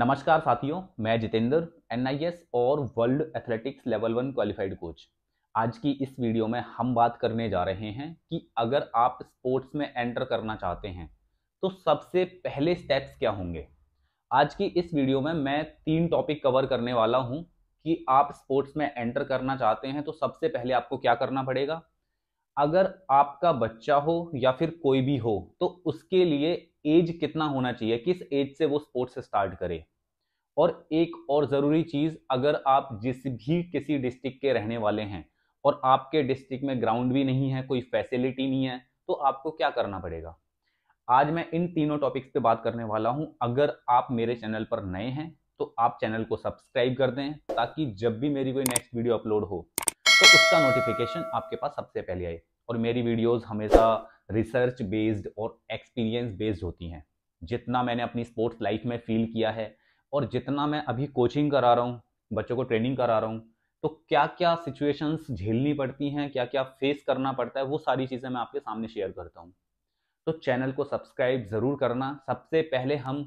नमस्कार साथियों मैं जितेंद्र एनआईएस और world athletics level one qualified coach आज की इस वीडियो में हम बात करने जा रहे हैं कि अगर आप स्पोर्ट्स में एंटर करना चाहते हैं तो सबसे पहले स्टेप्स क्या होंगे आज की इस वीडियो में मैं तीन टॉपिक कवर करने वाला हूं कि आप स्पोर्ट्स में एंटर करना चाहते हैं तो सबसे पहले आपको क्या करना पड़ेगा अगर आपका बच्चा हो या फिर कोई भी हो तो उसके लिए एज कितना होना चाहिए किस एज से वो स्पोर्ट्स स्टार्ट करे और एक और ज़रूरी चीज़ अगर आप जिस भी किसी डिस्ट्रिक्ट के रहने वाले हैं और आपके डिस्ट्रिक्ट में ग्राउंड भी नहीं है कोई फैसिलिटी नहीं है तो आपको क्या करना पड़ेगा आज मैं इन तीनों टॉपिक्स पे बात करने वाला हूं अगर आप मेरे चैनल पर नए हैं तो आप चैनल को सब्सक्राइब कर दें ताकि जब भी मेरी कोई नेक्स्ट वीडियो अपलोड हो तो उसका नोटिफिकेशन आपके पास सबसे पहले आए और मेरी वीडियोज हमेशा रिसर्च बेस्ड और एक्सपीरियंस बेस्ड होती हैं जितना मैंने अपनी स्पोर्ट्स लाइफ में फील किया है और जितना मैं अभी कोचिंग करा रहा हूँ बच्चों को ट्रेनिंग करा रहा हूँ तो क्या क्या सिचुएशंस झेलनी पड़ती हैं क्या क्या फेस करना पड़ता है वो सारी चीज़ें मैं आपके सामने शेयर करता हूँ तो चैनल को सब्सक्राइब ज़रूर करना सबसे पहले हम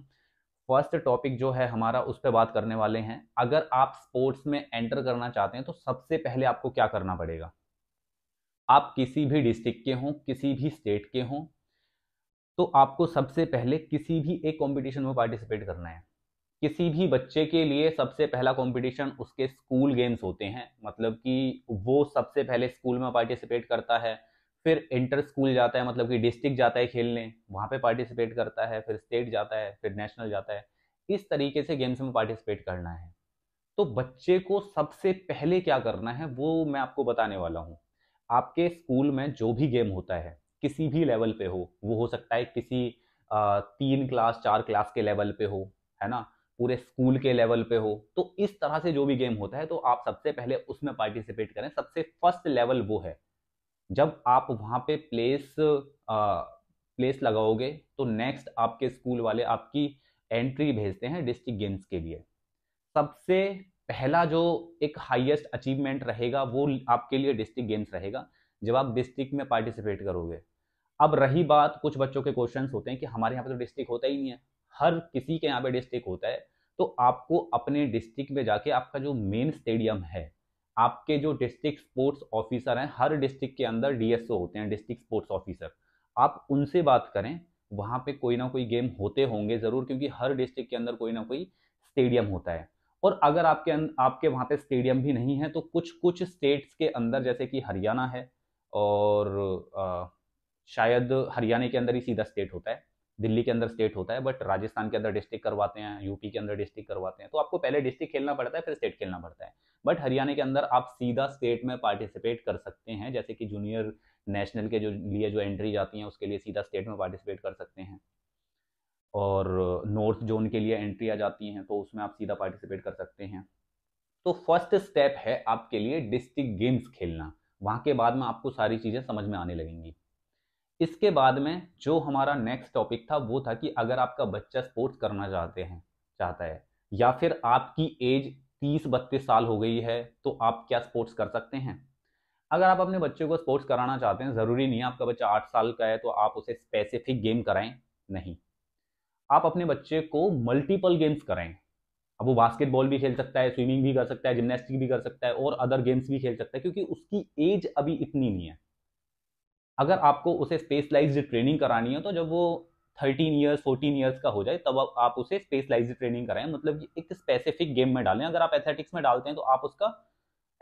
फर्स्ट टॉपिक जो है हमारा उस पर बात करने वाले हैं अगर आप स्पोर्ट्स में एंटर करना चाहते हैं तो सबसे पहले आपको क्या करना पड़ेगा आप किसी भी डिस्ट्रिक्ट के हों किसी भी स्टेट के हों तो आपको सबसे पहले किसी भी एक कंपटीशन में पार्टिसिपेट करना है किसी भी बच्चे के लिए सबसे पहला कंपटीशन उसके स्कूल गेम्स होते हैं मतलब कि वो सबसे पहले स्कूल में पार्टिसिपेट करता है फिर इंटर स्कूल जाता है मतलब कि डिस्ट्रिक्ट जाता है खेलने वहाँ पे पार्टिसिपेट करता है फिर स्टेट जाता है फिर नेशनल जाता है इस तरीके से गेम्स में पार्टिसिपेट करना है तो बच्चे को सबसे पहले क्या करना है वो मैं आपको बताने वाला हूँ आपके स्कूल में जो भी गेम होता है किसी भी लेवल पे हो वो हो सकता है किसी तीन क्लास चार क्लास के लेवल पे हो है ना पूरे स्कूल के लेवल पे हो तो इस तरह से जो भी गेम होता है तो आप सबसे पहले उसमें पार्टिसिपेट करें सबसे फर्स्ट लेवल वो है जब आप वहाँ पे प्लेस आ, प्लेस लगाओगे तो नेक्स्ट आपके स्कूल वाले आपकी एंट्री भेजते हैं डिस्ट्रिक्ट गेम्स के लिए सबसे पहला जो एक हाईएस्ट अचीवमेंट रहेगा वो आपके लिए डिस्ट्रिक्ट गेम्स रहेगा जब आप डिस्ट्रिक्ट में पार्टिसिपेट करोगे अब रही बात कुछ बच्चों के क्वेश्चन होते हैं कि हमारे यहाँ पे तो डिस्ट्रिक्ट होता ही नहीं है हर किसी के यहाँ पे डिस्ट्रिक्ट होता है तो आपको अपने डिस्ट्रिक्ट में जाके आपका जो मेन स्टेडियम है आपके जो डिस्ट्रिक्ट स्पोर्ट्स ऑफिसर हैं हर डिस्ट्रिक्ट के अंदर डीएसओ होते हैं डिस्ट्रिक्ट स्पोर्ट्स ऑफिसर आप उनसे बात करें वहाँ पे कोई ना कोई गेम होते होंगे ज़रूर क्योंकि हर डिस्ट्रिक्ट के अंदर कोई ना कोई स्टेडियम होता है और अगर आपके अं-, आपके वहाँ पे स्टेडियम भी नहीं है तो कुछ कुछ स्टेट्स के अंदर जैसे कि हरियाणा है और आ, शायद हरियाणा के अंदर ही सीधा स्टेट होता है दिल्ली के अंदर स्टेट होता है बट राजस्थान के अंदर डिस्ट्रिक्ट करवाते हैं यूपी के अंदर डिस्ट्रिक्ट करवाते हैं तो आपको पहले डिस्ट्रिक्ट खेलना पड़ता है फिर स्टेट खेलना पड़ता है बट हरियाणा के अंदर आप सीधा स्टेट में पार्टिसिपेट कर सकते हैं जैसे कि जूनियर नेशनल के जो लिए जो एंट्री जाती हैं उसके लिए सीधा स्टेट में पार्टिसिपेट कर सकते हैं और नॉर्थ जोन के लिए एंट्री आ जाती हैं तो उसमें आप सीधा पार्टिसिपेट कर सकते हैं तो फर्स्ट स्टेप है आपके लिए डिस्ट्रिक्ट गेम्स खेलना वहाँ के बाद में आपको सारी चीज़ें समझ में आने लगेंगी इसके बाद में जो हमारा नेक्स्ट टॉपिक था वो था कि अगर आपका बच्चा स्पोर्ट्स करना चाहते हैं चाहता है या फिर आपकी एज तीस बत्तीस साल हो गई है तो आप क्या स्पोर्ट्स कर सकते हैं अगर आप अपने बच्चे को स्पोर्ट्स कराना चाहते हैं ज़रूरी नहीं है आपका बच्चा आठ साल का है तो आप उसे स्पेसिफिक गेम कराएं नहीं आप अपने बच्चे को मल्टीपल गेम्स कराएं अब वो बास्केटबॉल भी खेल सकता है स्विमिंग भी कर सकता है जिमनास्टिक भी कर सकता है और अदर गेम्स भी खेल सकता है क्योंकि उसकी एज अभी इतनी नहीं है अगर आपको उसे स्पेशलाइज ट्रेनिंग करानी है तो जब वो थर्टीन ईयर्स फोर्टीन ईयर्स का हो जाए तब आप उसे स्पेशलाइज ट्रेनिंग कराएं मतलब कि एक स्पेसिफिक गेम में डालें अगर आप एथलेटिक्स में डालते हैं तो आप उसका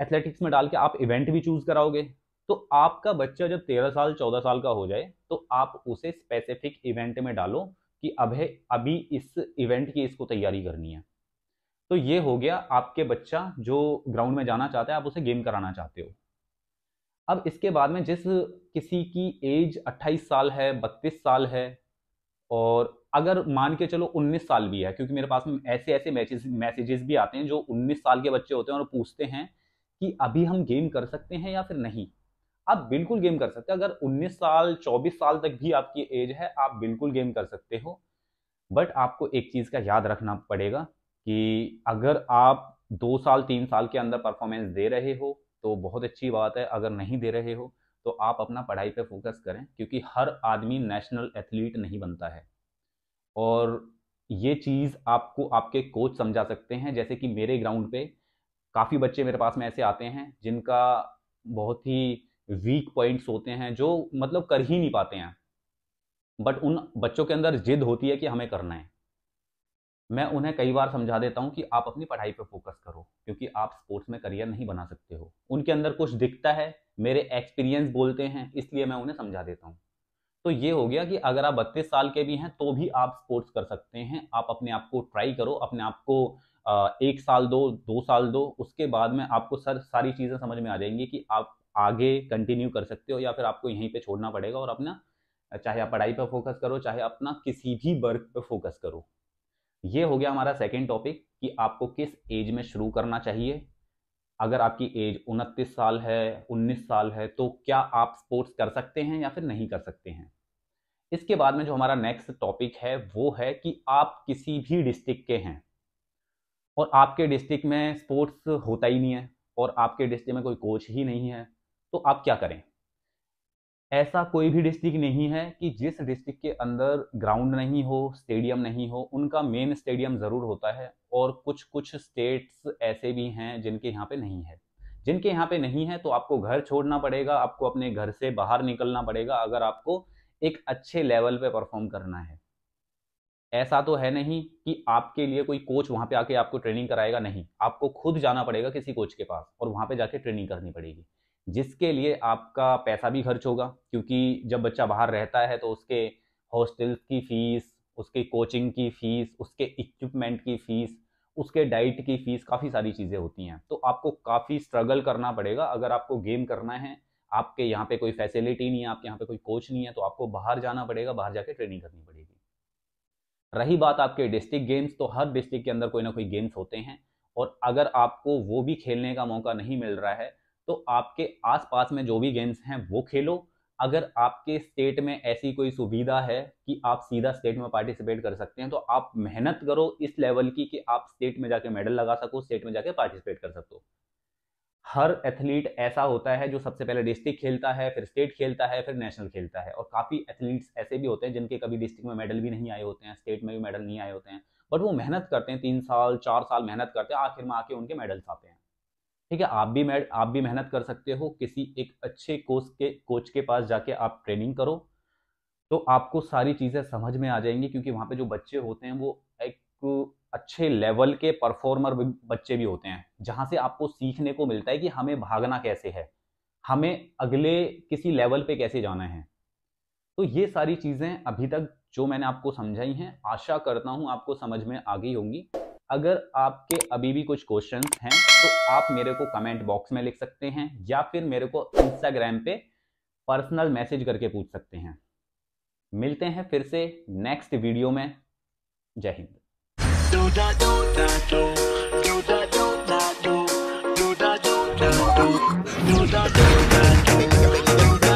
एथलेटिक्स में डाल के आप इवेंट भी चूज कराओगे तो आपका बच्चा जब तेरह साल चौदह साल का हो जाए तो आप उसे स्पेसिफिक इवेंट में डालो कि अभी अभी इस इवेंट की इसको तैयारी करनी है तो ये हो गया आपके बच्चा जो ग्राउंड में जाना चाहता है आप उसे गेम कराना चाहते हो अब इसके बाद में जिस किसी की एज 28 साल है 32 साल है और अगर मान के चलो 19 साल भी है क्योंकि मेरे पास में ऐसे ऐसे मैसेज मैसेजेस भी आते हैं जो 19 साल के बच्चे होते हैं और पूछते हैं कि अभी हम गेम कर सकते हैं या फिर नहीं आप बिल्कुल गेम कर सकते हैं अगर 19 साल 24 साल तक भी आपकी एज है आप बिल्कुल गेम कर सकते हो बट आपको एक चीज़ का याद रखना पड़ेगा कि अगर आप दो साल तीन साल के अंदर परफॉर्मेंस दे रहे हो तो बहुत अच्छी बात है अगर नहीं दे रहे हो तो आप अपना पढ़ाई पे फोकस करें क्योंकि हर आदमी नेशनल एथलीट नहीं बनता है और ये चीज़ आपको आपके कोच समझा सकते हैं जैसे कि मेरे ग्राउंड पे काफ़ी बच्चे मेरे पास में ऐसे आते हैं जिनका बहुत ही वीक पॉइंट्स होते हैं जो मतलब कर ही नहीं पाते हैं बट उन बच्चों के अंदर जिद होती है कि हमें करना है मैं उन्हें कई बार समझा देता हूँ कि आप अपनी पढ़ाई पर फोकस करो क्योंकि आप स्पोर्ट्स में करियर नहीं बना सकते हो उनके अंदर कुछ दिखता है मेरे एक्सपीरियंस बोलते हैं इसलिए मैं उन्हें समझा देता हूँ तो ये हो गया कि अगर आप बत्तीस साल के भी हैं तो भी आप स्पोर्ट्स कर सकते हैं आप अपने आप को ट्राई करो अपने आप को एक साल दो दो साल दो उसके बाद में आपको सर सारी चीज़ें समझ में आ जाएंगी कि आप आगे कंटिन्यू कर सकते हो या फिर आपको यहीं पे छोड़ना पड़ेगा और अपना चाहे आप पढ़ाई पर फोकस करो चाहे अपना किसी भी वर्क पर फोकस करो ये हो गया हमारा सेकेंड टॉपिक कि आपको किस एज में शुरू करना चाहिए अगर आपकी एज उनतीस साल है उन्नीस साल है तो क्या आप स्पोर्ट्स कर सकते हैं या फिर नहीं कर सकते हैं इसके बाद में जो हमारा नेक्स्ट टॉपिक है वो है कि आप किसी भी डिस्ट्रिक्ट के हैं और आपके डिस्ट्रिक्ट में स्पोर्ट्स होता ही नहीं है और आपके डिस्ट्रिक्ट में कोई कोच ही नहीं है तो आप क्या करें ऐसा कोई भी डिस्ट्रिक्ट नहीं है कि जिस डिस्ट्रिक्ट के अंदर ग्राउंड नहीं हो स्टेडियम नहीं हो उनका मेन स्टेडियम ज़रूर होता है और कुछ कुछ स्टेट्स ऐसे भी हैं जिनके यहाँ पे नहीं है जिनके यहाँ पे नहीं है तो आपको घर छोड़ना पड़ेगा आपको अपने घर से बाहर निकलना पड़ेगा अगर आपको एक अच्छे लेवल पे परफॉर्म करना है ऐसा तो है नहीं कि आपके लिए कोई कोच वहाँ पे आके आपको ट्रेनिंग कराएगा नहीं आपको खुद जाना पड़ेगा किसी कोच के पास और वहाँ पे जाके ट्रेनिंग करनी पड़ेगी जिसके लिए आपका पैसा भी खर्च होगा क्योंकि जब बच्चा बाहर रहता है तो उसके हॉस्टल्स की फ़ीस उसके कोचिंग की फ़ीस उसके इक्विपमेंट की फ़ीस उसके डाइट की फ़ीस काफ़ी सारी चीज़ें होती हैं तो आपको काफ़ी स्ट्रगल करना पड़ेगा अगर आपको गेम करना है आपके यहाँ पे कोई फैसिलिटी नहीं है आपके यहाँ पे कोई कोच नहीं है तो आपको बाहर जाना पड़ेगा बाहर जाके ट्रेनिंग करनी पड़ेगी रही बात आपके डिस्ट्रिक्ट गेम्स तो हर डिस्ट्रिक्ट के अंदर कोई ना कोई गेम्स होते हैं और अगर आपको वो भी खेलने का मौका नहीं मिल रहा है तो आपके आसपास में जो भी गेम्स हैं वो खेलो अगर आपके स्टेट में ऐसी कोई सुविधा है कि आप सीधा स्टेट में पार्टिसिपेट कर सकते हैं तो आप मेहनत करो इस लेवल की कि आप स्टेट में जाके मेडल लगा सको स्टेट में जाके पार्टिसिपेट कर सको हर एथलीट ऐसा होता है जो सबसे पहले डिस्ट्रिक्ट खेलता है फिर स्टेट खेलता है फिर नेशनल खेलता है और काफ़ी एथलीट्स ऐसे भी होते हैं जिनके कभी डिस्ट्रिक्ट में मेडल भी नहीं आए होते हैं स्टेट में भी मेडल नहीं आए होते हैं बट वो मेहनत करते हैं तीन साल चार साल मेहनत करते हैं आखिर में आके उनके मेडल्स आते हैं ठीक है आप भी मैं आप भी मेहनत कर सकते हो किसी एक अच्छे कोच के कोच के पास जाके आप ट्रेनिंग करो तो आपको सारी चीज़ें समझ में आ जाएंगी क्योंकि वहाँ पे जो बच्चे होते हैं वो एक अच्छे लेवल के परफॉर्मर बच्चे भी होते हैं जहाँ से आपको सीखने को मिलता है कि हमें भागना कैसे है हमें अगले किसी लेवल पे कैसे जाना है तो ये सारी चीज़ें अभी तक जो मैंने आपको समझाई हैं आशा करता हूँ आपको समझ में आ गई होंगी अगर आपके अभी भी कुछ क्वेश्चन हैं तो आप मेरे को कमेंट बॉक्स में लिख सकते हैं या फिर मेरे को इंस्टाग्राम पे पर्सनल मैसेज करके पूछ सकते हैं मिलते हैं फिर से नेक्स्ट वीडियो में जय हिंद